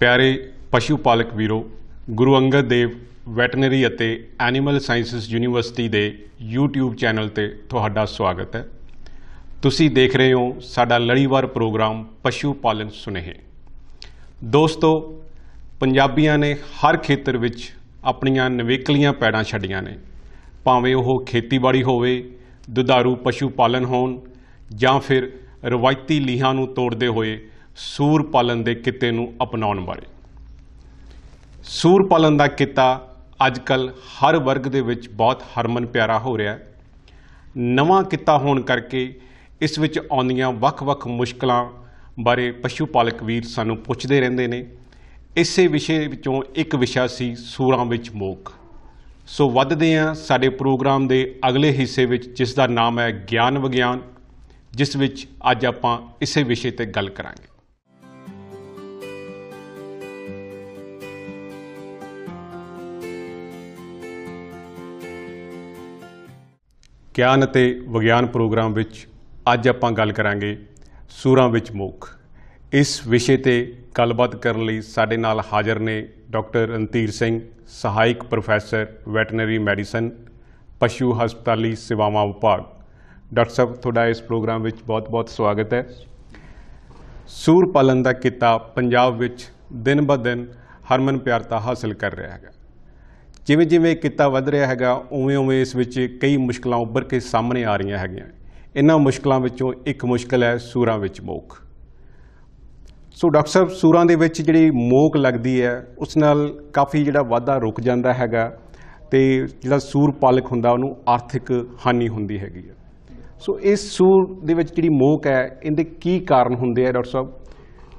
ਪਿਆਰੇ ਪਸ਼ੂ ਪਾਲਕ ਵੀਰੋ ਗੁਰੂ ਅੰਗਦ ਦੇਵ ਵੈਟਰਨਰੀ ਅਤੇ ਐਨੀਮਲ ਸਾਇੰਸਸ ਯੂਨੀਵਰਸਿਟੀ ਦੇ YouTube ਚੈਨਲ ਤੇ ਤੁਹਾਡਾ ਸਵਾਗਤ ਹੈ ਤੁਸੀਂ ਦੇਖ ਰਹੇ ਹੋ ਸਾਡਾ ਲੜੀਵਾਰ ਪ੍ਰੋਗਰਾਮ ਪਸ਼ੂ ਪਾਲਣ ਸੁਨੇਹੇ ਦੋਸਤੋ ਪੰਜਾਬੀਆਂ ਨੇ ਹਰ ਖੇਤਰ ਵਿੱਚ ਆਪਣੀਆਂ ਨਵੇਕਲੀਆਂ ਪੈੜਾਂ ਛੱਡੀਆਂ ਨੇ ਭਾਵੇਂ ਉਹ ਖੇਤੀਬਾੜੀ ਹੋਵੇ ਦੁਧਾਰੂ ਪਸ਼ੂ ਪਾਲਣ ਹੋਣ ਜਾਂ ਫਿਰ ਰਵਾਇਤੀ ਲੀਹਾਂ ਨੂੰ ਤੋੜਦੇ ਹੋਏ ਸੂਰ ਪਾਲਣ ਦੇ ਕਿੱਤੇ ਨੂੰ ਅਪਣਾਉਣ ਬਾਰੇ ਸੂਰ ਪਾਲਣ ਦਾ ਕਿੱਤਾ ਅੱਜਕੱਲ ਹਰ ਵਰਗ ਦੇ ਵਿੱਚ ਬਹੁਤ ਹਰਮਨ ਪਿਆਰਾ ਹੋ ਰਿਹਾ ਹੈ ਨਵਾਂ ਕਿੱਤਾ ਹੋਣ ਕਰਕੇ ਇਸ ਵਿੱਚ ਆਉਂਦੀਆਂ ਵੱਖ-ਵੱਖ ਮੁਸ਼ਕਲਾਂ ਬਾਰੇ ਪਸ਼ੂ ਪਾਲਕ ਵੀਰ ਸਾਨੂੰ ਪੁੱਛਦੇ ਰਹਿੰਦੇ ਨੇ ਇਸੇ ਵਿਸ਼ੇ ਵਿੱਚੋਂ ਇੱਕ ਵਿਸ਼ਾ ਸੀ ਸੂਰਾਂ ਵਿੱਚ ਮੋਕ ਸੋ ਵੱਧਦੇ ਆ ਸਾਡੇ ਪ੍ਰੋਗਰਾਮ ਦੇ ਅਗਲੇ ਹਿੱਸੇ ਵਿੱਚ ਜਿਸ ਦਾ ਨਾਮ ਹੈ ਗਿਆਨ ਵਿਗਿਆਨ ਜਿਸ ਵਿੱਚ ਅੱਜ ਆਪਾਂ ਇਸੇ ਵਿਸ਼ੇ ਤੇ ਗੱਲ ਕਰਾਂਗੇ ਗਿਆਨ ਅਤੇ ਵਿਗਿਆਨ ਪ੍ਰੋਗਰਾਮ ਵਿੱਚ ਅੱਜ ਆਪਾਂ ਗੱਲ ਕਰਾਂਗੇ ਸੂਰਾਂ ਵਿੱਚ ਮੋਖ ਇਸ ਵਿਸ਼ੇ ਤੇ ਗੱਲਬਾਤ ਕਰਨ ਲਈ ਸਾਡੇ ਨਾਲ ਹਾਜ਼ਰ ਨੇ ਡਾਕਟਰ ਰਣਧੀਰ ਸਿੰਘ ਸਹਾਇਕ ਪ੍ਰੋਫੈਸਰ ਵੈਟਰਨਰੀ ਮੈਡੀਸਨ ਪਸ਼ੂ ਹਸਪਤਾਲੀ ਸੇਵਾਵਾਂ ਵਿਭਾਗ ਡਾਕਟਰ ਸਾਹਿਬ ਤੁਹਾਡਾ ਇਸ ਪ੍ਰੋਗਰਾਮ ਵਿੱਚ ਬਹੁਤ-ਬਹੁਤ ਸਵਾਗਤ ਹੈ ਸੂਰ ਪਾਲਣ ਦਾ ਕਿੱਤਾ ਪੰਜਾਬ ਵਿੱਚ ਦਿਨ ਬਦਨ ਹਰਮਨ ਪਿਆਰਤਾ ਹਾਸਲ ਕਰ ਰਿਹਾ ਹੈ ਜਿਵੇਂ ਜਿਵੇਂ ਕਿੱਤਾ ਵੱਧ ਰਿਹਾ ਹੈਗਾ ਉਵੇਂ ਉਵੇਂ ਇਸ ਵਿੱਚ ਕਈ ਮੁਸ਼ਕਲਾਂ ਉੱਭਰ ਕੇ ਸਾਹਮਣੇ ਆ ਰਹੀਆਂ ਹੈਗੀਆਂ ਇਹਨਾਂ ਮੁਸ਼ਕਲਾਂ ਵਿੱਚੋਂ ਇੱਕ ਮੁਸ਼ਕਲ ਹੈ ਸੂਰਾਂ ਵਿੱਚ ਮੋਕ ਸੋ ਡਾਕਟਰ ਸਾਹਿਬ ਸੂਰਾਂ ਦੇ ਵਿੱਚ ਜਿਹੜੀ ਮੋਕ ਲੱਗਦੀ ਹੈ ਉਸ ਨਾਲ ਕਾਫੀ ਜਿਹੜਾ ਵਾਧਾ ਰੁਕ ਜਾਂਦਾ ਹੈਗਾ ਤੇ ਜਿਹੜਾ ਸੂਰ ਪਾਲਕ ਹੁੰਦਾ ਉਹਨੂੰ ਆਰਥਿਕ ਹਾਨੀ ਹੁੰਦੀ ਹੈਗੀ ਹੈ ਸੋ ਇਸ ਸੂਰ ਦੇ ਵਿੱਚ ਜਿਹੜੀ ਮੋਕ ਹੈ ਇਹਦੇ ਕੀ ਕਾਰਨ ਹੁੰਦੇ ਆ ਡਾਕਟਰ ਸਾਹਿਬ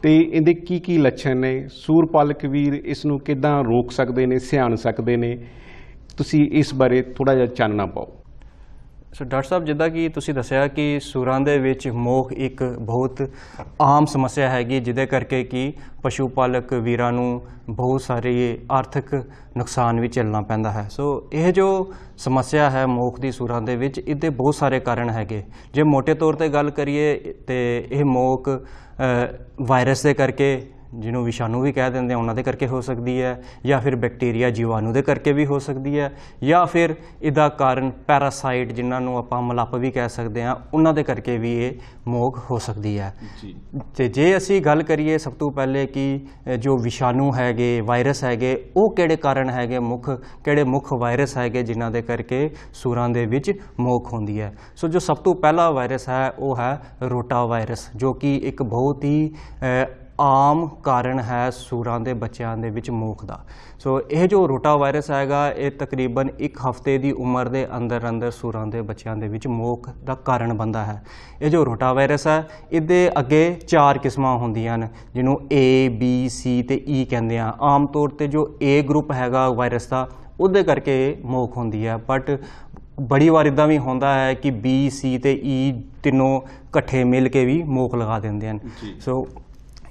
ਤੇ ਇਹਦੇ ਕੀ ਕੀ ਲੱਛਣ ਨੇ ਸੂਰਪਾਲਕ ਵੀਰ ਇਸ ਨੂੰ ਕਿਦਾਂ ਰੋਕ ਸਕਦੇ ਨੇ ਸਿਆਣ ਸਕਦੇ ਨੇ ਤੁਸੀਂ ਇਸ ਬਾਰੇ ਥੋੜਾ ਜਿਹਾ ਚਾਨਣਾ ਪਾਓ ਸੋ ਡਾਕਟਰ ਸਾਹਿਬ ਜਿੱਦਾਂ ਕਿ ਤੁਸੀਂ ਦੱਸਿਆ ਕਿ ਸੂਰਾਂ ਦੇ ਵਿੱਚ ਮੋਖ ਇੱਕ ਬਹੁਤ ਆਮ ਸਮੱਸਿਆ ਹੈਗੀ ਜਿਹਦੇ ਕਰਕੇ ਕਿ ਪਸ਼ੂ ਪਾਲਕ ਵੀਰਾਂ ਨੂੰ ਬਹੁਤ ਸਾਰੇ ਆਰਥਿਕ ਨੁਕਸਾਨ ਵੀ ਝੱਲਣਾ ਪੈਂਦਾ ਹੈ ਸੋ ਇਹ ਜੋ ਸਮੱਸਿਆ ਹੈ ਮੋਖ ਦੀ ਸੂਰਾਂ ਦੇ ਵਿੱਚ ਇਹਦੇ ਬਹੁਤ ਸਾਰੇ ਕਾਰਨ ਹੈਗੇ ਜੇ ਮੋٹے ਤੌਰ ਤੇ ਗੱਲ ਕਰੀਏ ਤੇ ਇਹ ਮੋਖ ਵਾਇਰਸ ਦੇ ਕਰਕੇ ਜਿਹਨੂੰ ਵਿਸ਼ਾਣੂ ਵੀ ਕਹਿ ਦਿੰਦੇ ਆ ਉਹਨਾਂ ਦੇ ਕਰਕੇ ਹੋ ਸਕਦੀ ਹੈ ਜਾਂ ਫਿਰ ਬੈਕਟੀਰੀਆ ਜੀਵਾਣੂ ਦੇ ਕਰਕੇ ਵੀ ਹੋ ਸਕਦੀ ਹੈ ਜਾਂ ਫਿਰ ਇਹਦਾ ਕਾਰਨ ਪੈਰਾਸਾਈਟ ਜਿਨ੍ਹਾਂ ਨੂੰ ਆਪਾਂ ਮਲੱਪ ਵੀ ਕਹਿ ਸਕਦੇ ਆ ਉਹਨਾਂ ਦੇ ਕਰਕੇ ਵੀ ਇਹ ਮੋਗ ਹੋ ਸਕਦੀ ਹੈ ਤੇ ਜੇ ਅਸੀਂ ਗੱਲ ਕਰੀਏ ਸਭ ਤੋਂ ਪਹਿਲੇ ਕਿ ਜੋ ਵਿਸ਼ਾਣੂ ਹੈਗੇ ਵਾਇਰਸ ਹੈਗੇ ਉਹ ਕਿਹੜੇ ਕਾਰਨ ਹੈਗੇ ਮੁੱਖ ਕਿਹੜੇ ਮੁੱਖ ਵਾਇਰਸ ਹੈਗੇ ਜਿਨ੍ਹਾਂ ਦੇ ਕਰਕੇ ਸੂਰਾਂ ਦੇ ਵਿੱਚ ਮੋਗ ਹੁੰਦੀ ਹੈ ਸੋ ਜੋ ਸਭ ਤੋਂ ਪਹਿਲਾ ਵਾਇਰਸ ਹੈ ਉਹ ਹੈ ਰੋਟਾ ਵਾਇਰਸ ਜੋ ਕਿ ਇੱਕ ਬਹੁਤ ਹੀ ਆਮ ਕਾਰਨ ਹੈ ਸੂਰਾਂ ਦੇ ਬੱਚਿਆਂ ਦੇ ਵਿੱਚ ਮੂਖ ਦਾ ਸੋ ਇਹ ਜੋ ਰੋਟਾ ਵਾਇਰਸ ਹੈਗਾ ਇਹ ਤਕਰੀਬਨ 1 ਹਫ਼ਤੇ ਦੀ ਉਮਰ ਦੇ ਅੰਦਰ ਅੰਦਰ ਸੂਰਾਂ ਦੇ ਬੱਚਿਆਂ ਦੇ ਵਿੱਚ ਮੂਖ ਦਾ ਕਾਰਨ ਬੰਦਾ ਹੈ ਇਹ ਜੋ ਰੋਟਾ ਵਾਇਰਸ ਹੈ ਇਹਦੇ ਅੱਗੇ ਚਾਰ ਕਿਸਮਾਂ ਹੁੰਦੀਆਂ ਹਨ ਜਿਹਨੂੰ A B C ਤੇ E ਕਹਿੰਦੇ ਆ ਆਮ ਤੌਰ ਤੇ ਜੋ A ਗਰੁੱਪ ਹੈਗਾ ਵਾਇਰਸ ਦਾ ਉਹਦੇ ਕਰਕੇ ਮੂਖ ਹੁੰਦੀ ਹੈ ਬਟ ਬੜੀ ਵਾਰ ਇਦਾਂ ਵੀ ਹੁੰਦਾ ਹੈ ਕਿ B C ਤੇ E ਤਿੰਨੋਂ ਇਕੱਠੇ ਮਿਲ ਕੇ ਵੀ ਮੂਖ ਲਗਾ ਦਿੰਦੇ ਹਨ ਸੋ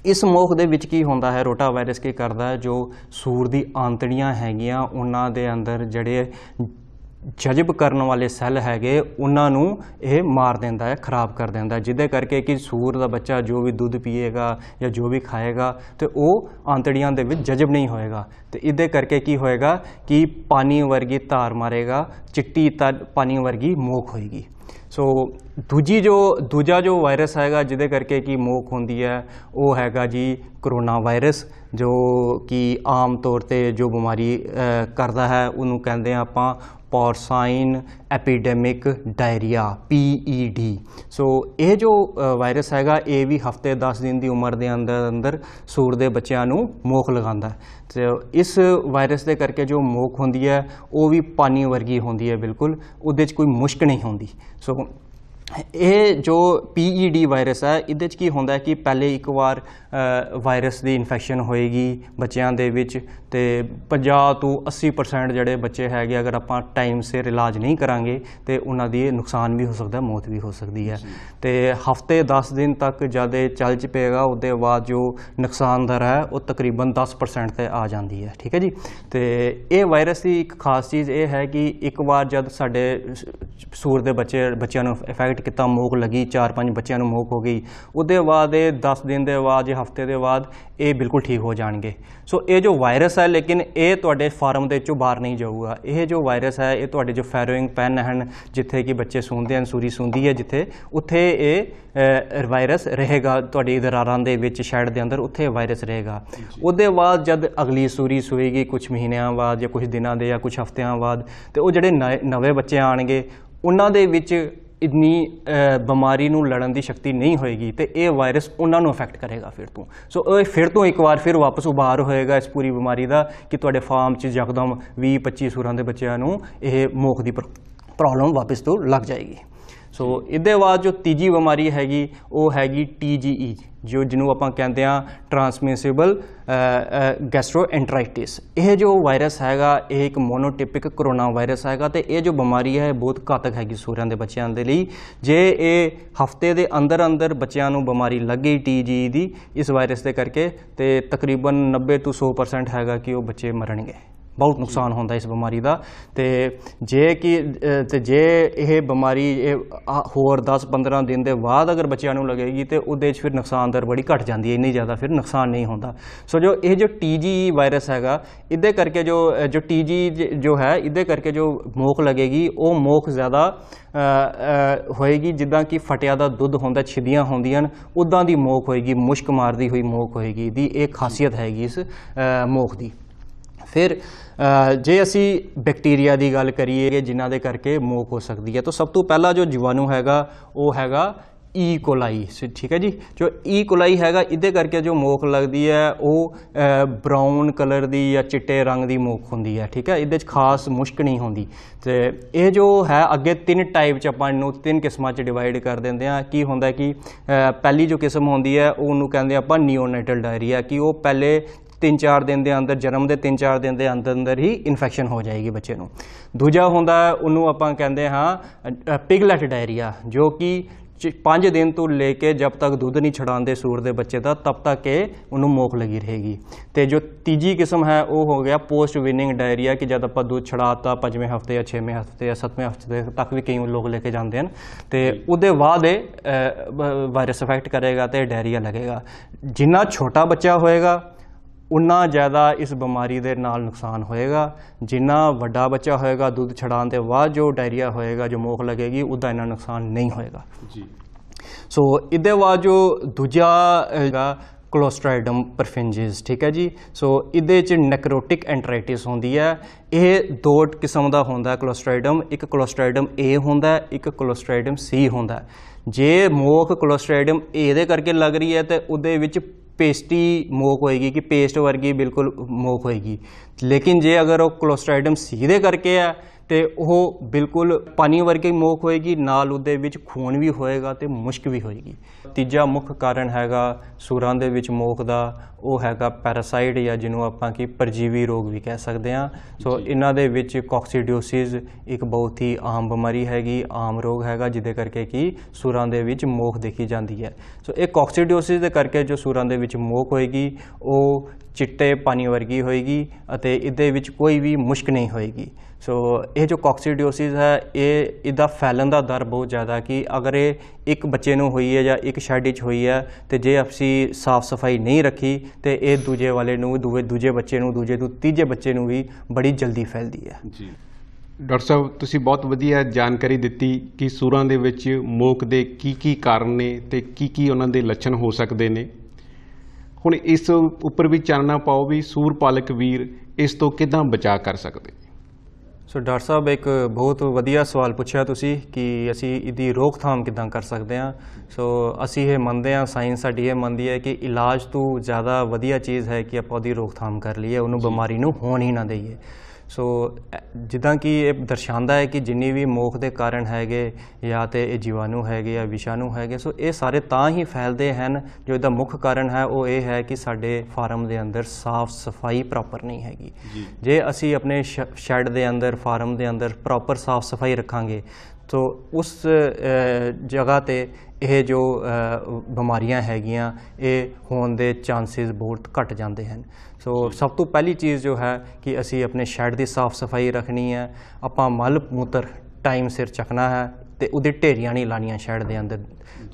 ਇਸ ਮੋਖ ਦੇ ਵਿੱਚ ਕੀ ਹੁੰਦਾ ਹੈ ਰੋਟਾ ਵਾਇਰਸ ਕੀ ਕਰਦਾ ਹੈ ਜੋ ਸੂਰ ਦੀ ਆਂਤੜੀਆਂ ਹੈਗੀਆਂ ਉਹਨਾਂ ਦੇ ਅੰਦਰ ਜਿਹੜੇ ਜਜ਼ਬ ਕਰਨ ਵਾਲੇ ਸੈੱਲ ਹੈਗੇ ਉਹਨਾਂ ਨੂੰ ਇਹ ਮਾਰ ਦਿੰਦਾ ਹੈ ਖਰਾਬ ਕਰ ਦਿੰਦਾ ਹੈ ਜਿਹਦੇ ਕਰਕੇ ਕਿ ਸੂਰ ਦਾ ਬੱਚਾ ਜੋ ਵੀ ਦੁੱਧ ਪੀਏਗਾ ਜਾਂ ਜੋ ਵੀ ਖਾਏਗਾ ਤੇ ਉਹ ਆਂਤੜੀਆਂ ਦੇ ਵਿੱਚ ਜਜ਼ਬ ਨਹੀਂ ਹੋਏਗਾ ਤੇ ਇਹਦੇ ਕਰਕੇ ਕੀ ਹੋਏਗਾ ਕਿ ਪਾਣੀ ਵਰਗੀ ਧਾਰ ਮਾਰੇਗਾ ਚਿੱਟੀ ਪਾਣੀ ਵਰਗੀ ਮੋਖ ਹੋਏਗੀ ਸੋ ਦੂਜੀ ਜੋ ਦੂਜਾ ਜੋ ਵਾਇਰਸ ਹੈਗਾ ਜਿਹਦੇ ਕਰਕੇ ਕੀ ਮੋਕ ਹੁੰਦੀ ਹੈ ਉਹ ਹੈਗਾ ਜੀ ਕਰੋਨਾ ਵਾਇਰਸ ਜੋ ਕਿ ਆਮ ਤੌਰ ਤੇ ਜੋ ਬਿਮਾਰੀ ਕਰਦਾ ਹੈ ਉਹਨੂੰ ਕਹਿੰਦੇ ਆ ਆਪਾਂ porcine epidemic diarrhoea PED so ਇਹ ਜੋ ਵਾਇਰਸ ਹੈਗਾ ਇਹ ਵੀ ਹਫਤੇ 10 ਦਿਨ ਦੀ ਉਮਰ ਦੇ ਅੰਦਰ ਅੰਦਰ ਸੂਰ ਦੇ ਬੱਚਿਆਂ ਨੂੰ ਮੋਖ ਲਗਾਉਂਦਾ ਤੇ ਇਸ ਵਾਇਰਸ ਦੇ ਕਰਕੇ ਜੋ ਮੋਖ ਹੁੰਦੀ ਹੈ ਉਹ ਵੀ ਪਾਣੀ ਵਰਗੀ ਹੁੰਦੀ ਹੈ ਬਿਲਕੁਲ ਉਹਦੇ 'ਚ ਕੋਈ ਮੁਸ਼ਕ ਨਹੀਂ ਹੁੰਦੀ ਸੋ ਇਹ ਜੋ PED ਵਾਇਰਸ ਹੈ ਇਹਦੇ ਚ ਕੀ ਹੁੰਦਾ ਹੈ ਕਿ ਪਹਿਲੇ ਇੱਕ ਵਾਰ ਵਾਇਰਸ ਦੀ ਇਨਫੈਕਸ਼ਨ ਹੋਏਗੀ ਬੱਚਿਆਂ ਦੇ ਵਿੱਚ ਤੇ 50 ਤੋਂ 80% ਜਿਹੜੇ ਬੱਚੇ ਹੈਗੇ ਅਗਰ ਆਪਾਂ ਟਾਈਮ ਸਿਰ ਇਲਾਜ ਨਹੀਂ ਕਰਾਂਗੇ ਤੇ ਉਹਨਾਂ ਦੀ ਨੁਕਸਾਨ ਵੀ ਹੋ ਸਕਦਾ ਮੌਤ ਵੀ ਹੋ ਸਕਦੀ ਹੈ ਤੇ ਹਫਤੇ 10 ਦਿਨ ਤੱਕ ਜਦ ਇਹ ਚੱਲ ਚ ਪਏਗਾ ਉਹਦੇ ਬਾਅਦ ਜੋ ਨੁਕਸਾਨ ਦਰ ਹੈ ਉਹ ਤਕਰੀਬਨ 10% ਤੇ ਆ ਜਾਂਦੀ ਹੈ ਠੀਕ ਹੈ ਜੀ ਤੇ ਇਹ ਵਾਇਰਸ ਦੀ ਇੱਕ ਖਾਸ ਚੀਜ਼ ਇਹ ਹੈ ਕਿ ਇੱਕ ਵਾਰ ਜਦ ਸਾਡੇ ਸੂਰ ਦੇ ਬੱਚੇ ਬੱਚਿਆਂ ਨੂੰ ਇਫੈਕਟ ਟ੍ਰੀਟਮੈਂਟ ਕੀਤਾ ਮੋਕ ਲੱਗੀ ਚਾਰ ਪੰਜ ਬੱਚਿਆਂ ਨੂੰ ਮੋਕ ਹੋ ਗਈ ਉਹਦੇ ਬਾਅਦ ਇਹ 10 ਦਿਨ ਦੇ ਬਾਅਦ ਜਾਂ ਹਫਤੇ ਦੇ ਬਾਅਦ ਇਹ ਬਿਲਕੁਲ ਠੀਕ ਹੋ ਜਾਣਗੇ ਸੋ ਇਹ ਜੋ ਵਾਇਰਸ ਹੈ ਲੇਕਿਨ ਇਹ ਤੁਹਾਡੇ ਫਾਰਮ ਦੇ ਵਿੱਚੋਂ ਬਾਹਰ ਨਹੀਂ ਜਾਊਗਾ ਇਹ ਜੋ ਵਾਇਰਸ ਹੈ ਇਹ ਤੁਹਾਡੇ ਜੋ ਫੈਰੋਇੰਗ ਪੈਨ ਹਨ ਜਿੱਥੇ ਕਿ ਬੱਚੇ ਸੁੰਦੇ ਹਨ ਸੂਰੀ ਸੁੰਦੀ ਹੈ ਜਿੱਥੇ ਉੱਥੇ ਇਹ ਵਾਇਰਸ ਰਹੇਗਾ ਤੁਹਾਡੇ ਦਰਾਰਾਂ ਦੇ ਵਿੱਚ ਸ਼ੈਡ ਦੇ ਅੰਦਰ ਉੱਥੇ ਵਾਇਰਸ ਰਹੇਗਾ ਉਹਦੇ ਬਾਅਦ ਜਦ ਅਗਲੀ ਸੂਰੀ ਸੂਏਗੀ ਕੁਝ ਮਹੀਨਿਆਂ ਬਾਅਦ ਜਾਂ ਕੁਝ ਦਿਨਾਂ ਦੇ ਜਾਂ ਕੁਝ ਹਫ਼ਤਿਆਂ ਬਾਅਦ ਤੇ ਉਹ ਜਿਹੜੇ ਨਵੇਂ ਬੱਚੇ ਆਣਗੇ ਉਹਨਾਂ ਦੇ ਵਿੱਚ ਇਤਨੀ ਬਿਮਾਰੀ ਨੂੰ ਲੜਨ ਦੀ ਸ਼ਕਤੀ ਨਹੀਂ ਹੋਏਗੀ ਤੇ ਇਹ ਵਾਇਰਸ ਉਹਨਾਂ ਨੂੰ ਅਫੈਕਟ ਕਰੇਗਾ ਫਿਰ ਤੋਂ ਸੋ ਇਹ ਫਿਰ ਤੋਂ ਇੱਕ ਵਾਰ ਫਿਰ ਵਾਪਸ ਉਭਾਰ ਹੋਏਗਾ ਇਸ ਪੂਰੀ ਬਿਮਾਰੀ ਦਾ ਕਿ ਤੁਹਾਡੇ ਫਾਰਮ 'ਚ ਜਗਦਮ 20 25 ਸੂਰਾਂ ਦੇ ਬੱਚਿਆਂ ਨੂੰ ਇਹ ਮੋਖ ਦੀ ਪ੍ਰੋਬਲਮ ਵਾਪਸ ਤੋਂ ਲੱਗ ਜਾਏਗੀ ਸੋ ਇਹਦੇ ਬਾਅਦ ਜੋ ਤੀਜੀ ਬਿਮਾਰੀ ਹੈਗੀ ਉਹ ਹੈਗੀ ਟੀਜੀਈ ਜੋ ਜਿਹਨੂੰ ਆਪਾਂ ਕਹਿੰਦੇ ਆ ਟਰਾਂਸਮਿਸਿਬਲ ਗੈਸਟਰੋਐਂਟਰਾਈਟਿਸ ਇਹ ਜੋ ਵਾਇਰਸ ਹੈਗਾ ਇਹ ਇੱਕ ਮੋਨੋਟਿਪਿਕ ਕਰੋਨਾ ਵਾਇਰਸ ਹੈਗਾ ਤੇ ਇਹ ਜੋ ਬਿਮਾਰੀ ਹੈ ਬਹੁਤ ਘਾਤਕ ਹੈਗੀ ਸੂਰਿਆਂ ਦੇ ਬੱਚਿਆਂ ਦੇ ਲਈ ਜੇ ਇਹ ਹਫਤੇ ਦੇ ਅੰਦਰ ਅੰਦਰ ਬੱਚਿਆਂ ਨੂੰ ਬਿਮਾਰੀ ਲੱਗੀ ਟੀਜੀ ਦੀ ਇਸ ਵਾਇਰਸ ਦੇ ਕਰਕੇ ਤੇ ਤਕਰੀਬਨ 90 ਤੋਂ 100% ਹੈਗਾ ਕਿ ਉਹ ਬੱਚੇ ਮਰਨਗੇ ਬਹੁਤ ਨੁਕਸਾਨ ਹੁੰਦਾ ਇਸ ਬਿਮਾਰੀ ਦਾ ਤੇ ਜੇ ਕਿ ਤੇ ਜੇ ਇਹ ਬਿਮਾਰੀ ਇਹ ਹੋਰ 10-15 ਦਿਨ ਦੇ ਬਾਅਦ ਅਗਰ ਬੱਚਿਆਂ ਨੂੰ ਲੱਗੇਗੀ ਤੇ ਉਹਦੇ 'ਚ ਫਿਰ ਨੁਕਸਾਨ ਦਰ ਬੜੀ ਘਟ ਜਾਂਦੀ ਹੈ ਇੰਨੀ ਜ਼ਿਆਦਾ ਫਿਰ ਨੁਕਸਾਨ ਨਹੀਂ ਹੁੰਦਾ ਸੋ ਜੋ ਇਹ ਜੋ ਟੀਜੀ ਵਾਇਰਸ ਹੈਗਾ ਇਹਦੇ ਕਰਕੇ ਜੋ ਜੋ ਟੀਜੀ ਜੋ ਹੈ ਇਹਦੇ ਕਰਕੇ ਜੋ ਮੋਖ ਲੱਗੇਗੀ ਉਹ ਮੋਖ ਜ਼ਿਆਦਾ ਹੋਏਗੀ ਜਿੱਦਾਂ ਕਿ ਫਟਿਆ ਦਾ ਦੁੱਧ ਹੁੰਦਾ ਛਿਦੀਆਂ ਹੁੰਦੀਆਂ ਉਦਾਂ ਦੀ ਮੋਖ ਹੋਏਗੀ ਮੁਸ਼ਕ ਮਾਰਦੀ ਹੋਈ ਮੋਖ ਹੋਏਗੀ ਦੀ ਇਹ ਖਾਸੀਅਤ ਹੈਗੀ ਇਸ ਮੋਖ ਦੀ ਫਿਰ ਜੇ ਅਸੀਂ ਬੈਕਟੀਰੀਆ ਦੀ ਗੱਲ ਕਰੀਏ ਜਿਨ੍ਹਾਂ ਦੇ ਕਰਕੇ ਮੋਕ ਹੋ ਸਕਦੀ ਹੈ ਤਾਂ ਸਭ ਤੋਂ ਪਹਿਲਾ ਜੋ ਜੀਵਾਣੂ ਹੈਗਾ ਉਹ ਹੈਗਾ ਈ e. ਕੋਲਾਈ ਠੀਕ ਹੈ ਜੀ ਜੋ ਈ e. ਕੋਲਾਈ ਹੈਗਾ ਇਹਦੇ ਕਰਕੇ ਜੋ ਮੋਕ ਲੱਗਦੀ ਹੈ ਉਹ ਬ੍ਰਾਊਨ ਕਲਰ ਦੀ ਜਾਂ ਚਿੱਟੇ ਰੰਗ ਦੀ ਮੋਕ ਹੁੰਦੀ ਹੈ ਠੀਕ ਹੈ ਇਹਦੇ ਵਿੱਚ ਖਾਸ ਮੁਸ਼ਕ ਨਹੀਂ ਹੁੰਦੀ ਤੇ ਇਹ ਜੋ ਹੈ ਅੱਗੇ ਤਿੰਨ ਟਾਈਪ 'ਚ ਆਪਾਂ ਇਹਨੂੰ ਤਿੰਨ ਕਿਸਮਾਂ 'ਚ ਡਿਵਾਈਡ ਕਰ ਦਿੰਦੇ ਆ ਕੀ ਹੁੰਦਾ ਕਿ ਪਹਿਲੀ ਜੋ ਕਿਸਮ ਹੁੰਦੀ ਹੈ ਉਹਨੂੰ ਕਹਿੰਦੇ ਆਪਾਂ ਨਿਓਨੇਟਲ ਡਾਇਰੀਆ ਕਿ ਉਹ ਪਹਿਲੇ 3-4 ਦਿਨ ਦੇ ਅੰਦਰ ਜਨਮ ਦੇ 3-4 ਦਿਨ ਦੇ ਅੰਦਰ ਅੰਦਰ ਹੀ ਇਨਫੈਕਸ਼ਨ ਹੋ ਜਾਏਗੀ ਬੱਚੇ ਨੂੰ ਦੂਜਾ ਹੁੰਦਾ ਉਹਨੂੰ ਆਪਾਂ ਕਹਿੰਦੇ ਹਾਂ ਪਿਗਲੈਟ ਡਾਇਰੀਆ ਜੋ ਕਿ 5 ਦਿਨ ਤੋਂ ਲੈ ਕੇ ਜਦ ਤੱਕ ਦੁੱਧ ਨਹੀਂ ਛਡਾਉਂਦੇ ਸੂਰ ਦੇ ਬੱਚੇ ਦਾ ਤਬ ਤੱਕ ਇਹ ਉਹਨੂੰ ਮੋਖ ਲੱਗੀ ਰਹੇਗੀ ਤੇ ਜੋ ਤੀਜੀ ਕਿਸਮ ਹੈ ਉਹ ਹੋ ਗਿਆ ਪੋਸਟ ਵਿਨਿੰਗ ਡਾਇਰੀਆ ਕਿ ਜਦ ਆਪਾਂ ਦੁੱਧ ਛਡਾਤਾ ਪੰਜਵੇਂ ਹਫਤੇ ਜਾਂ ਛੇਵੇਂ ਹਫਤੇ ਜਾਂ ਸੱਤਵੇਂ ਹਫਤੇ ਤੱਕ ਵੀ ਕਈ ਲੋਕ ਲੈ ਕੇ ਜਾਂਦੇ ਹਨ ਤੇ ਉਹਦੇ ਬਾਅਦ ਇਹ ਵਾਇਰਸ ਇਫੈਕਟ ਕਰੇਗਾ ਤੇ ਡਾਇਰੀਆ ਲੱਗੇਗਾ ਜਿੰਨਾ ਛੋਟਾ ਬੱਚਾ ਹੋਏਗਾ ਉਨਾ ਜ਼ਿਆਦਾ ਇਸ ਬਿਮਾਰੀ ਦੇ ਨਾਲ ਨੁਕਸਾਨ ਹੋਏਗਾ ਜਿੰਨਾ ਵੱਡਾ ਬੱਚਾ ਹੋਏਗਾ ਦੁੱਧ ਛਡਾਉਣ ਦੇ ਬਾਅਦ ਜੋ ਡਾਇਰੀਆ ਹੋਏਗਾ ਜੋ ਮੋਖ ਲੱਗੇਗੀ ਉਹਦਾ ਇਹਨਾਂ ਨੁਕਸਾਨ ਨਹੀਂ ਹੋਏਗਾ ਜੀ ਸੋ ਇਹਦੇ ਬਾਅਦ ਜੋ ਦੂਜਾ ਹੈਗਾ ਕੋਲੋਸਟ੍ਰਾਈਡਮ ਪਰਫਿੰਜਸ ਠੀਕ ਹੈ ਜੀ ਸੋ ਇਹਦੇ ਚ ਨੈਕਰੋਟਿਕ ਐਂਟਰਾਈਟਿਸ ਹੁੰਦੀ ਹੈ ਇਹ ਦੋ ਕਿਸਮ ਦਾ ਹੁੰਦਾ ਕੋਲੋਸਟ੍ਰਾਈਡਮ ਇੱਕ ਕੋਲੋਸਟ੍ਰਾਈਡਮ A ਹੁੰਦਾ ਇੱਕ ਕੋਲੋਸਟ੍ਰਾਈਡਮ C ਹੁੰਦਾ ਜੇ ਮੋਖ ਕੋਲੋਸਟ੍ਰਾਈਡਮ A ਦੇ ਕਰਕੇ ਲੱਗ ਰਹੀ ਹੈ ਤੇ ਉਹਦੇ ਵਿੱਚ ਪੇਸਟੀ ਮੋਕ ਹੋਏਗੀ ਕਿ ਪੇਸਟ ਵਰਗੀ ਬਿਲਕੁਲ ਮੋਕ ਹੋਏਗੀ ਲੇਕਿਨ ਜੇ ਅਗਰ ਉਹ ਕਲੋਸਟ੍ਰਾਈਡਮ ਸਿੱਧੇ ਕਰਕੇ ਆ ਤੇ ਉਹ ਬਿਲਕੁਲ ਪਾਣੀ ਵਰਗੀ ਮੋਖ ਹੋਏਗੀ ਨਾਲ ਉਹਦੇ ਵਿੱਚ ਖੂਨ ਵੀ ਹੋਏਗਾ ਤੇ ਮੁਸ਼ਕ ਵੀ ਹੋਏਗੀ ਤੀਜਾ ਮੁੱਖ ਕਾਰਨ ਹੈਗਾ ਸੂਰਾਂ ਦੇ ਵਿੱਚ ਮੋਖ ਦਾ ਉਹ ਹੈਗਾ ਪੈਰਾਸਾਈਟ ਜਾਂ ਜਿਹਨੂੰ ਆਪਾਂ ਕੀ ਪਰਜੀਵੀ ਰੋਗ ਵੀ ਕਹਿ ਸਕਦੇ ਆ ਸੋ ਇਹਨਾਂ ਦੇ ਵਿੱਚ ਕੋਕਸੀਡਿਓਸਿਸ ਇੱਕ ਬਹੁਤ ਹੀ ਆਮ ਬਿਮਾਰੀ ਹੈਗੀ ਆਮ ਰੋਗ ਹੈਗਾ ਜਿਹਦੇ ਕਰਕੇ ਕੀ ਸੂਰਾਂ ਦੇ ਵਿੱਚ ਮੋਖ ਦੇਖੀ ਜਾਂਦੀ ਹੈ ਸੋ ਇਹ ਕੋਕਸੀਡਿਓਸਿਸ ਦੇ ਕਰਕੇ ਜੋ ਸੂਰਾਂ ਦੇ ਵਿੱਚ ਮੋਖ ਹੋਏਗੀ ਉਹ ਚਿੱਟੇ ਪਾਣੀ ਵਰਗੀ ਹੋਏਗੀ ਅਤੇ ਇਹਦੇ ਵਿੱਚ ਕੋਈ ਵੀ ਮੁਸ਼ਕ ਨਹੀਂ ਹੋਏਗੀ ਸੋ ਇਹ ਜੋ ਕੋਕਸੀਡੀਓਸਿਸ ਹੈ ਇਹ ਇਹਦਾ ਫੈਲਣ ਦਾ ਦਰ ਬਹੁਤ ਜ਼ਿਆਦਾ ਕਿ ਅਗਰ ਇਹ ਇੱਕ ਬੱਚੇ ਨੂੰ ਹੋਈ ਹੈ ਜਾਂ ਇੱਕ ਸ਼ੈੱਡ ਵਿੱਚ ਹੋਈ ਹੈ ਤੇ ਜੇ ਅਸੀਂ ਸਾਫ਼ ਸਫਾਈ ਨਹੀਂ ਰੱਖੀ ਤੇ ਇਹ ਦੂਜੇ ਵਾਲੇ ਨੂੰ ਦੂਵੇ ਦੂਜੇ ਬੱਚੇ ਨੂੰ ਦੂਜੇ ਨੂੰ ਤੀਜੇ ਬੱਚੇ ਨੂੰ ਵੀ ਬੜੀ ਜਲਦੀ ਫੈਲਦੀ ਹੈ ਜੀ ਡਾਕਟਰ ਸਾਹਿਬ ਤੁਸੀਂ ਬਹੁਤ ਵਧੀਆ ਜਾਣਕਾਰੀ ਦਿੱਤੀ ਕਿ ਸੂਰਾਂ ਦੇ ਵਿੱਚ ਮੋਕ ਦੇ ਕੀ ਕੀ ਕਾਰਨ ਨੇ ਤੇ ਕੀ ਕੀ ਉਹਨਾਂ ਦੇ ਲੱਛਣ ਹੋ ਸਕਦੇ ਨੇ ਹੁਣ ਇਸ ਉੱਪਰ ਵੀ ਚਾਨਣਾ ਪਾਓ ਵੀ ਸੂਰ ਪਾਲਕ ਵੀਰ ਇਸ ਤੋਂ ਕਿਦਾਂ ਬਚਾ ਕਰ ਸਕਦੇ ਸੋ ਡਾਕਟਰ ਸਾਹਿਬ ਇੱਕ ਬਹੁਤ ਵਧੀਆ ਸਵਾਲ ਪੁੱਛਿਆ ਤੁਸੀਂ ਕਿ ਅਸੀਂ ਇਹਦੀ ਰੋਕਥਾਮ ਕਿਦਾਂ ਕਰ ਸਕਦੇ ਹਾਂ ਸੋ ਅਸੀਂ ਇਹ ਮੰਨਦੇ ਹਾਂ ਸਾਇੰਸ ਸਾਡੀ ਇਹ ਮੰਨਦੀ ਹੈ ਕਿ ਇਲਾਜ ਤੋਂ ਜ਼ਿਆਦਾ ਵਧੀਆ ਚੀਜ਼ ਹੈ ਕਿ ਆਪਾਂ ਉਹਦੀ ਰੋਕਥਾਮ ਕਰ ਲਈਏ ਉਹਨੂੰ ਬਿਮਾਰੀ ਨੂੰ ਹੋਣ ਹੀ ਨਾ ਦਈਏ ਸੋ ਜਿੱਦਾਂ ਕਿ ਇਹ ਦਰਸਾਉਂਦਾ ਹੈ ਕਿ ਜਿੰਨੀ ਵੀ ਮੋਖ ਦੇ ਕਾਰਨ ਹੈਗੇ ਜਾਂ ਤੇ ਇਹ ਜੀਵਾਣੂ ਹੈਗੇ ਜਾਂ ਵਿਸ਼ਾਣੂ ਹੈਗੇ ਸੋ ਇਹ ਸਾਰੇ ਤਾਂ ਹੀ ਫੈਲਦੇ ਹਨ ਜੋ ਇਹਦਾ ਮੁੱਖ ਕਾਰਨ ਹੈ ਉਹ ਇਹ ਹੈ ਕਿ ਸਾਡੇ ਫਾਰਮ ਦੇ ਅੰਦਰ ਸਾਫ਼ ਸਫਾਈ ਪ੍ਰੋਪਰ ਨਹੀਂ ਹੈਗੀ ਜੇ ਅਸੀਂ ਆਪਣੇ ਸ਼ੈੱਡ ਦੇ ਅੰਦਰ ਫਾਰਮ ਦੇ ਅੰਦਰ ਪ੍ਰੋਪਰ ਸਾਫ਼ ਸਫਾਈ ਰੱਖਾਂਗੇ ਸੋ ਉਸ ਜਗ੍ਹਾ ਤੇ ਇਹ ਜੋ ਬਿਮਾਰੀਆਂ ਹੈਗੀਆਂ ਇਹ ਹੋਣ ਦੇ ਚਾਂਸਸ ਬਹੁਤ ਘਟ ਜਾਂਦੇ ਹਨ ਸੋ ਸਭ ਤੋਂ ਪਹਿਲੀ ਚੀਜ਼ ਜੋ ਹੈ ਕਿ ਅਸੀਂ ਆਪਣੇ ਸ਼ੈੱਡ ਦੀ ਸਾਫ਼ ਸਫਾਈ ਰੱਖਣੀ ਹੈ ਆਪਾਂ ਮਲ ਮੂਤਰ ਟਾਈਮ ਸਿਰ ਚੱਕਣਾ ਹੈ ਤੇ ਉਹਦੇ ਢੇਰੀਆਂ ਨਹੀਂ ਲਾਣੀਆਂ ਸ਼ੈੱਡ ਦੇ ਅੰਦਰ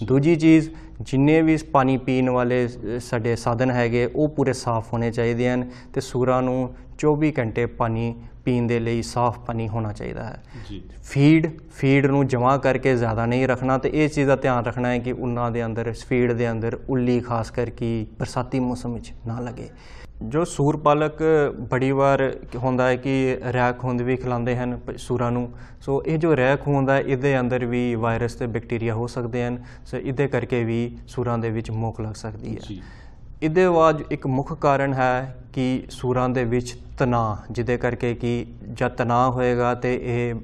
ਦੂਜੀ ਚੀਜ਼ ਜਿੰਨੇ ਵੀ ਪਾਣੀ ਪੀਣ ਵਾਲੇ ਸਾਡੇ ਸਾਧਨ ਹੈਗੇ ਉਹ ਪੂਰੇ ਸਾਫ਼ ਹੋਣੇ ਚਾਹੀਦੇ ਹਨ ਤੇ ਸੂਰਾਂ ਨੂੰ 24 ਘੰਟੇ ਪਾਣੀ ਪੀਣ ਦੇ ਲਈ ਸਾਫ਼ ਪਾਣੀ ਹੋਣਾ ਚਾਹੀਦਾ ਹੈ ਜੀ ਫੀਡ ਫੀਡ ਨੂੰ ਜਮਾ ਕਰਕੇ ਜ਼ਿਆਦਾ ਨਹੀਂ ਰੱਖਣਾ ਤੇ ਇਹ ਚੀਜ਼ ਦਾ ਧਿਆਨ ਰੱਖਣਾ ਹੈ ਕਿ ਉਹਨਾਂ ਦੇ ਅੰਦਰ ਫੀਡ ਦੇ ਅੰਦਰ ਉੱਲੀ ਖਾਸ ਕਰਕੇ ਬਰਸਾਤੀ ਮੌਸਮ ਵਿੱਚ ਨਾ ਲੱਗੇ ਜੋ ਸੂਰ ਪਾਲਕ ਬੜੀ ਵਾਰ ਹੁੰਦਾ ਹੈ ਕਿ ਰੈਕ ਹੁੰਦ ਵੀ ਖਿਲਾਉਂਦੇ ਹਨ ਸੂਰਾਂ ਨੂੰ ਸੋ ਇਹ ਜੋ ਰੈਕ ਹੁੰਦਾ ਇਹਦੇ ਅੰਦਰ ਵੀ ਵਾਇਰਸ ਤੇ ਬੈਕਟੀਰੀਆ ਹੋ ਸਕਦੇ ਹਨ ਸੋ ਇਹਦੇ ਕਰਕੇ ਵੀ ਸੂਰਾਂ ਦੇ ਵਿੱਚ ਮੋਕ ਲੱਗ ਸਕਦੀ ਹੈ ਜੀ ਇਹਦੇ ਬਾਅਦ ਇੱਕ ਮੁੱਖ ਕਾਰਨ ਹੈ ਕਿ ਸੂਰਾਂ ਦੇ ਵਿੱਚ ਤਣਾ ਜਿਹਦੇ ਕਰਕੇ ਕਿ ਜਦ ਤਣਾ ਹੋਏਗਾ ਤੇ ਇਹ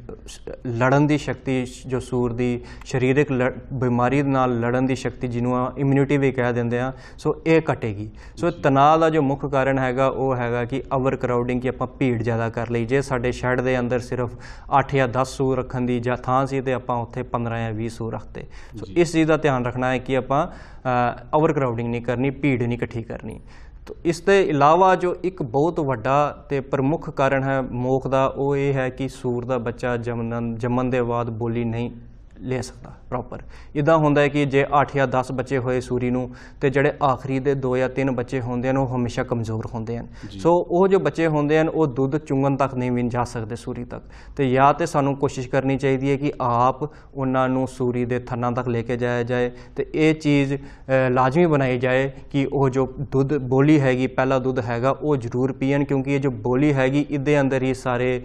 ਲੜਨ ਦੀ ਸ਼ਕਤੀ ਜੋ ਸੂਰ ਦੀ ਸਰੀਰਕ ਬਿਮਾਰੀ ਨਾਲ ਲੜਨ ਦੀ ਸ਼ਕਤੀ ਜਿਹਨੂੰ ਆ ਇਮਿਊਨਿਟੀ ਵੀ ਕਹਿ ਦਿੰਦੇ ਆ ਸੋ ਇਹ ਘਟੇਗੀ ਸੋ ਤਣਾਅ ਦਾ ਜੋ ਮੁੱਖ ਕਾਰਨ ਹੈਗਾ ਉਹ ਹੈਗਾ ਕਿ ਓਵਰ ਕਰਾਊਡਿੰਗ ਕਿ ਆਪਾਂ ਭੀੜ ਜ਼ਿਆਦਾ ਕਰ ਲਈ ਜੇ ਸਾਡੇ ਸ਼ੈਡ ਦੇ ਅੰਦਰ ਸਿਰਫ 8 ਜਾਂ 10 ਸੂਰ ਰੱਖਣ ਦੀ ਜਾਂ ਥਾਂ ਸੀ ਤੇ ਆਪਾਂ ਉੱਥੇ 15 ਜਾਂ 20 ਸੂਰ ਰੱਖਤੇ ਸੋ ਇਸ ਚੀਜ਼ ਦਾ ਧਿਆਨ ਰੱਖਣਾ ਹੈ ਕਿ ਆਪਾਂ ਓਵਰ ਕਰਾਊਡਿੰਗ ਨਹੀਂ ਕਰਨੀ ਭੀੜ ਨਹੀਂ ਇਕੱਠੀ ਕਰਨੀ ਤੋ ਇਸ ਦੇ ਇਲਾਵਾ ਜੋ ਇੱਕ ਬਹੁਤ ਵੱਡਾ ਤੇ ਪ੍ਰਮੁੱਖ ਕਾਰਨ ਹੈ ਮੋਖ ਦਾ ਉਹ ਇਹ ਹੈ ਕਿ ਸੂਰ ਦਾ ਬੱਚਾ ਜਮਨ ਜਮਨ ਦੇ ਬਾਅਦ ਬੋਲੀ ਨਹੀਂ ਲੈ ਸਕਦਾ ਪ੍ਰੋਪਰ ਇਦਾਂ ਹੁੰਦਾ ਹੈ ਕਿ ਜੇ 8 ਜਾਂ 10 ਬੱਚੇ ਹੋਏ ਸੂਰੀ ਨੂੰ ਤੇ ਜਿਹੜੇ ਆਖਰੀ ਦੇ 2 ਜਾਂ 3 ਬੱਚੇ ਹੁੰਦੇ ਹਨ ਉਹ ਹਮੇਸ਼ਾ ਕਮਜ਼ੋਰ ਹੁੰਦੇ ਹਨ ਸੋ ਉਹ ਜੋ ਬੱਚੇ ਹੁੰਦੇ ਹਨ ਉਹ ਦੁੱਧ ਚੁੰਗਣ ਤੱਕ ਨਹੀਂ ਵੀ ਜਾ ਸਕਦੇ ਸੂਰੀ ਤੱਕ ਤੇ ਜਾਂ ਤੇ ਸਾਨੂੰ ਕੋਸ਼ਿਸ਼ ਕਰਨੀ ਚਾਹੀਦੀ ਹੈ ਕਿ ਆਪ ਉਹਨਾਂ ਨੂੰ ਸੂਰੀ ਦੇ ਥੰਨਾਂ ਤੱਕ ਲੈ ਕੇ ਜਾਇਆ ਜਾਏ ਤੇ ਇਹ ਚੀਜ਼ ਲਾਜ਼ਮੀ ਬਣਾਈ ਜਾਏ ਕਿ ਉਹ ਜੋ ਦੁੱਧ ਬੋਲੀ ਹੈਗੀ ਪਹਿਲਾ ਦੁੱਧ ਹੈਗਾ ਉਹ ਜ਼ਰੂਰ ਪੀਣ ਕਿਉਂਕਿ ਇਹ ਜੋ ਬੋਲੀ ਹੈਗੀ ਇਹਦੇ ਅੰਦਰ ਹੀ ਸਾਰੇ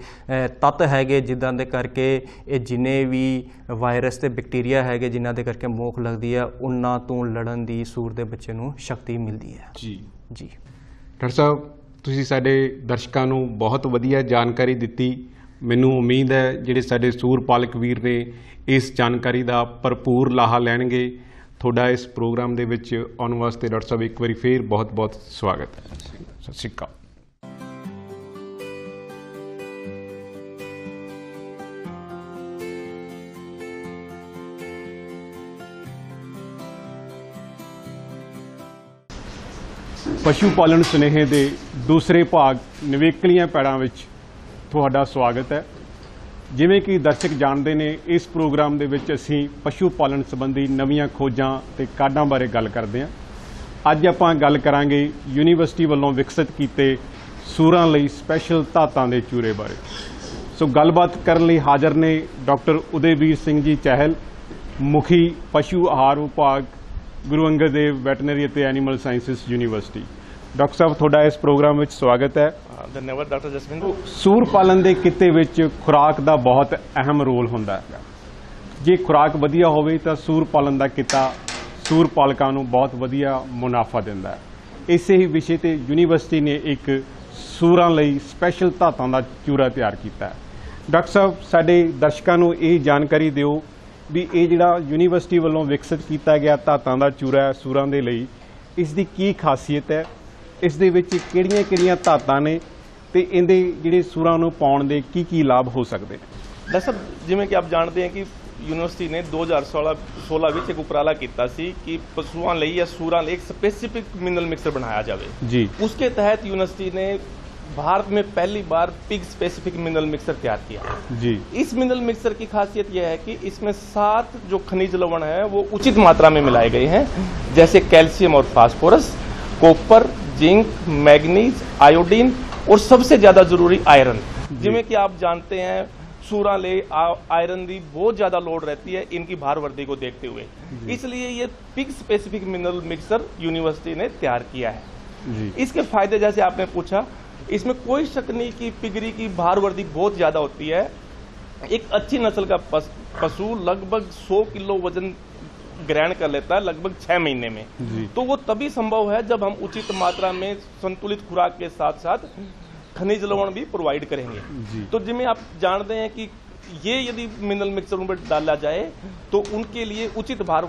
ਤੱਤ ਹੈਗੇ ਜਿੱਦਾਂ ਦੇ ਕਰਕੇ ਇਹ ਜਿੰਨੇ ਵੀ ਵਾਇਰਸ ਇਸ ਤੇ ਬੈਕਟੀਰੀਆ ਹੈਗੇ ਜਿਨ੍ਹਾਂ ਦੇ ਕਰਕੇ ਮੋਖ ਲੱਗਦੀ ਹੈ ਉਹਨਾਂ ਤੋਂ ਲੜਨ ਦੀ ਸੂਰ ਦੇ ਬੱਚੇ ਨੂੰ ਸ਼ਕਤੀ ਮਿਲਦੀ ਹੈ ਜੀ ਜੀ ਡਾਕਟਰ ਸਾਹਿਬ ਤੁਸੀਂ ਸਾਡੇ ਦਰਸ਼ਕਾਂ ਨੂੰ ਬਹੁਤ ਵਧੀਆ ਜਾਣਕਾਰੀ ਦਿੱਤੀ ਮੈਨੂੰ ਉਮੀਦ ਹੈ ਜਿਹੜੇ ਸਾਡੇ ਸੂਰ ਪਾਲਕ ਵੀਰ ਨੇ ਇਸ ਜਾਣਕਾਰੀ ਦਾ ਭਰਪੂਰ ਲਾਹਾ ਲੈਣਗੇ ਤੁਹਾਡਾ ਇਸ ਪ੍ਰੋਗਰਾਮ ਦੇ ਵਿੱਚ ਆਉਣ ਵਾਸਤੇ ਡਾਕਟਰ ਸਾਹਿਬ ਇੱਕ ਵਾਰੀ ਫੇਰ ਬਹੁਤ-ਬਹੁਤ ਸਵਾਗਤ ਹੈ ਸਤਿ ਸ਼੍ਰੀ ਅਕਾਲ ਪਸ਼ੂ ਪਾਲਣ ਸੁਨੇਹੇ ਦੇ ਦੂਸਰੇ ਭਾਗ ਨਵੇਕਲੀਆਂ ਪੈੜਾਂ ਵਿੱਚ ਤੁਹਾਡਾ ਸਵਾਗਤ ਹੈ ਜਿਵੇਂ ਕਿ ਦਰਸ਼ਕ ਜਾਣਦੇ ਨੇ ਇਸ ਪ੍ਰੋਗਰਾਮ ਦੇ ਵਿੱਚ ਅਸੀਂ ਪਸ਼ੂ ਪਾਲਣ ਸੰਬੰਧੀ ਨਵੀਆਂ ਖੋਜਾਂ ਤੇ ਕਾਢਾਂ ਬਾਰੇ ਗੱਲ ਕਰਦੇ ਹਾਂ ਅੱਜ ਆਪਾਂ ਗੱਲ ਕਰਾਂਗੇ ਯੂਨੀਵਰਸਿਟੀ ਵੱਲੋਂ ਵਿਕਸਿਤ ਕੀਤੇ ਸੂਰਾਂ ਲਈ ਸਪੈਸ਼ਲ ਧਾਤਾਂ ਦੇ ਚੂਰੇ ਬਾਰੇ ਸੋ ਗੱਲਬਾਤ ਕਰਨ ਲਈ ਹਾਜ਼ਰ ਨੇ ਡਾਕਟਰ ਉਦੇਵੀਰ ਸਿੰਘ ਜੀ ਚਹਿਲ ਮੁਖੀ ਪਸ਼ੂ ਆਹਾਰ ਵਿਭਾਗ ਗੁਰੂ ਅੰਗਦ ਦੇਵ ਵੈਟਰਨਰੀ ਅਤੇ ਐਨੀਮਲ ਸਾਇੰਸਿਸ ਯੂਨੀਵਰਸਿਟੀ ਡਾਕਟਰ ਸਾਹਿਬ ਤੁਹਾਡਾ ਇਸ ਪ੍ਰੋਗਰਾਮ ਵਿੱਚ ਸਵਾਗਤ ਹੈ ਧੰਨਵਾਦ ਡਾਕਟਰ ਜਸਵਿੰਦਰ ਸੂਰ ਪਾਲਣ ਦੇ ਕਿੱਤੇ ਵਿੱਚ ਖੁਰਾਕ ਦਾ ਬਹੁਤ ਅਹਿਮ ਰੋਲ ਹੁੰਦਾ ਹੈ ਜੇ ਖੁਰਾਕ ਵਧੀਆ ਹੋਵੇ ਤਾਂ ਸੂਰ ਪਾਲਣ ਦਾ ਕਿੱਤਾ ਸੂਰ ਪਾਲਕਾਂ ਨੂੰ ਬਹੁਤ ਵਧੀਆ ਮੁਨਾਫਾ ਦਿੰਦਾ ਹੈ ਇਸੇ ਹੀ ਵਿਸ਼ੇ ਤੇ ਯੂਨੀਵਰਸਿਟੀ ਨੇ ਇੱਕ ਸੂਰਾਂ ਲਈ ਸਪੈਸ਼ਲ ਧਾਤਾਂ ਦਾ ਚੂਰਾ ਤਿਆਰ ਕੀਤਾ ਹੈ ਡਾਕਟਰ ਸਾਹਿਬ ਸਾਡੇ ਦਰਸ਼ਕਾਂ ਨੂੰ ਇਹ ਜਾਣਕਾਰੀ ਦਿਓ ਵੀ ਇਹ ਜਿਹੜਾ ਯੂਨੀਵਰਸਿਟੀ ਵੱਲੋਂ ਵਿਕਸਿਤ ਕੀਤਾ ਗਿਆ ਧਾਤਾਂ ਦਾ ਚੂਰਾ ਸੂਰਾਂ ਦੇ ਲਈ ਇਸ ਦੀ ਕੀ ਖਾਸੀਅਤ ਹੈ ਇਸ ਦੇ ਵਿੱਚ ਕਿਹੜੀਆਂ-ਕਿਹੜੀਆਂ ਧਾਤਾਂ ਨੇ ਤੇ ਇਹਦੇ ਜਿਹੜੇ ਸੂਰਾਂ ਨੂੰ ਪਾਉਣ ਦੇ ਕੀ ਕੀ ਲਾਭ ਹੋ ਸਕਦੇ ਨੇ ਡਾਕਟਰ ਸਾਹਿਬ ਜਿਵੇਂ ਕਿ ਆਪ ਜਾਣਦੇ ਹੋ ਕਿ ਯੂਨੀਵਰਸਿਟੀ ਨੇ 2016 16 ਵਿੱਚ ਇੱਕ ਉਪਰਾਲਾ ਕੀਤਾ ਸੀ ਕਿ ਪਸ਼ੂਆਂ ਲਈ ਜਾਂ ਸੂਰਾਂ ਲਈ ਇੱਕ ਸਪੈਸੀਫਿਕ ਮਿਨਰਲ ਮਿਕਸਰ ਬਣਾਇਆ ਜਾਵੇ ਜੀ ਉਸਕੇ ਤਹਿਤ ਯੂਨੀਵਰਸਿਟੀ ਨੇ ਭਾਰਤ भारत ਪਹਿਲੀ ਵਾਰ ਪਿਗ पिग ਮਿਨਰਲ ਮਿਕਸਰ ਤਿਆਰ ਕੀਤਾ ਜੀ ਇਸ ਮਿਨਰਲ ਮਿਕਸਰ ਕੀ ਖਾਸੀਅਤ ਇਹ ਹੈ ਕਿ ਇਸ इसमें ਸਾਤ ਜੋ ਖਣਿਜ ਲਵਣ ਹੈ ਉਹ ਉਚਿਤ ਮਾਤਰਾ में ਮਿਲਾਏ ਗਏ ਹੈ ਜੈਸੇ ਕੈਲਸ਼ੀਅਮ ਔਰ phosphorus copper zinc manganese iodine और सबसे ज्यादा जरूरी आयरन जिमें कि आप जानते हैं सूरा ले आयरन की बहुत ज्यादा लोड रहती है इनकी भार वर्दी को देखते हुए इसलिए ये pig specific mineral mixer university ने तैयार किया है इसके फायदे जैसे आपने पूछा इसमें कोई शक नहीं कि पिगरी की भार वर्दी बहुत ज्यादा होती है एक अच्छी नस्ल का पशु लगभग 100 किलो वजन ग्रहण कर लेता है लगभग छह महीने में तो वो तभी संभव है जब हम उचित मात्रा में संतुलित खुराक के साथ साथ खनिज लवण भी प्रोवाइड करेंगे तो जिनमें आप जानते हैं कि ये यदि मिनरल मिक्सर उनमें डाला जाए तो उनके लिए उचित भार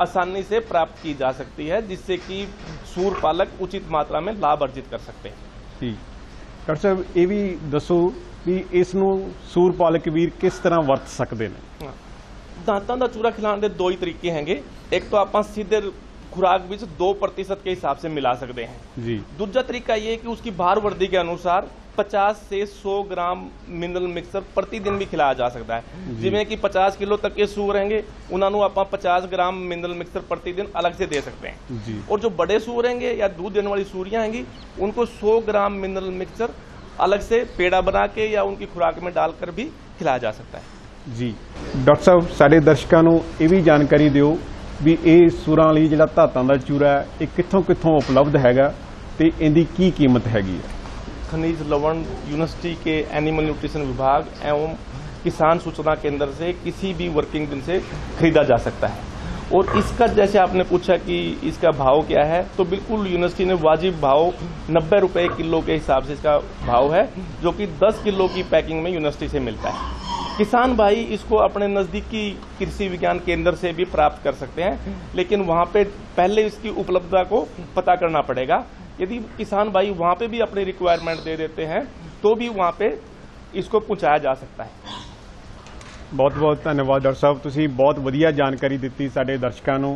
आसानी से प्राप्त की जा सकती है जिससे कि सूर पालक उचित मात्रा में लाभ अर्जित कर सकते हैं डॉक्टर साहब ये भी दसो ਦੱਸੋ ਵੀ ਇਸ ਨੂੰ ਸੂਰ ਪਾਲਕ ਵੀਰ ਕਿਸ ਤਰ੍ਹਾਂ ਵਰਤ ਸਕਦੇ दांतों का चूरा खिलाने के दो ही तरीके हैं एक तो आप सीधे खुराक ਵਿੱਚ 2% के हिसाब से मिला सकते हैं जी दूसरा तरीका ये कि उसकी भार वर्दी के अनुसार 50 से 100 ग्राम मिनरल मिक्सर प्रतिदिन ਵੀ ਖਿਲਾਇਆ ਜਾ ਸਕਦਾ ਹੈ ਜਿਵੇਂ ਕਿ 50 ਕਿਲੋ ਤੱਕ ਇਹ ਸੂ ਰਹਿਣਗੇ ਉਹਨਾਂ ਨੂੰ ਆਪਾਂ 50 ਗ੍ਰਾਮ ਮਿਨਰਲ ਮਿਕਸਰ ਪ੍ਰਤੀਦਿਨ ਅਲੱਗ ਸੇ ਦੇ ਸਕਤੇ हैं ਜੀ ਔਰ ਜੋ ਬੜੇ ਸੂ ਰਹਿਣਗੇ ਜਾਂ दूध देने वाली सूरियां ਹੈਗੀ उनको 100 ग्राम मिनरल मिक्सर अलग से पेड़ा बना के या उनकी खुराक में डालकर भी खिलाया जा सकता है जी डॉक्टर साहब साढ़े दर्शकों ये भी जानकारी दौ भी ये ਇਹ जो धातों का चूरा है ये कितों कितों उपलब्ध हैगा तो इनकी की कीमत हैगी है खनिज लवन यूनिवर्सिटी के एनिमल न्यूट्रिशन विभाग एवं किसान सूचना केंद्र से किसी भी वर्किंग दिन से खरीदा जा सकता है और इसका जैसे आपने पूछा कि इसका भाव क्या है तो बिल्कुल यूनिवर्सिटी ने वाजिब भाव नब्बे रुपये किलो के हिसाब से इसका भाव है जो कि 10 किलो की पैकिंग में यूनिवर्सिटी से मिलता है किसान भाई इसको अपने नज़दीकी कृषि विज्ञान केंद्र से भी प्राप्त कर सकते हैं लेकिन वहाँ पे पहले इसकी उपलब्धता को पता करना पड़ेगा यदि किसान भाई वहाँ पे भी अपनी रिक्वायरमेंट दे देते हैं तो भी वहाँ पे इसको ਪਹੁੰਚਾਇਆ ਜਾ ਸਕਦਾ ਹੈ ਬਹੁਤ ਬਹੁਤ ਧੰਨਵਾਦ ਡਾਕਟਰ ਸਾਹਿਬ ਤੁਸੀਂ ਬਹੁਤ ਵਧੀਆ ਜਾਣਕਾਰੀ ਦਿੱਤੀ ਸਾਡੇ ਦਰਸ਼ਕਾਂ ਨੂੰ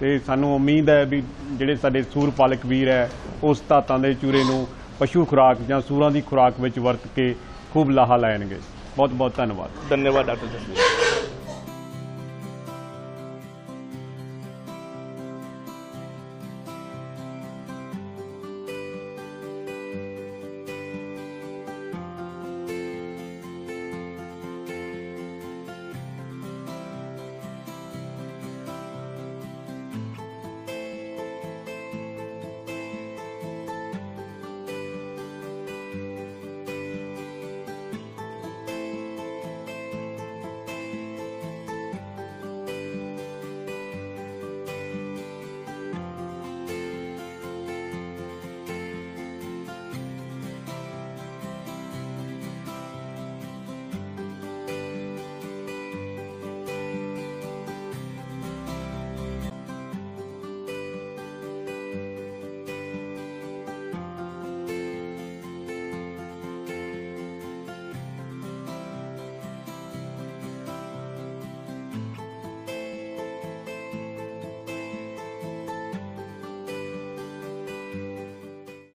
ਤੇ ਸਾਨੂੰ ਉਮੀਦ ਹੈ ਵੀ ਜਿਹੜੇ ਸਾਡੇ ਸੂਰ ਪਾਲਕ ਵੀਰ ਹੈ ਉਸ ਧਾਤਾਂ ਦੇ ਚੂਰੇ ਨੂੰ ਪਸ਼ੂ ਖੁਰਾਕ ਜਾਂ ਸੂਰਾਂ ਦੀ ਖੁਰਾਕ ਵਿੱਚ ਵਰਤ ਕੇ ਖੂਬ ਲਾਹਾ ਲੈਣਗੇ ਬਹੁਤ ਬਹੁਤ ਧੰਨਵਾਦ ਧੰਨਵਾਦ ਡਾਕਟਰ ਜਸਵੀਰ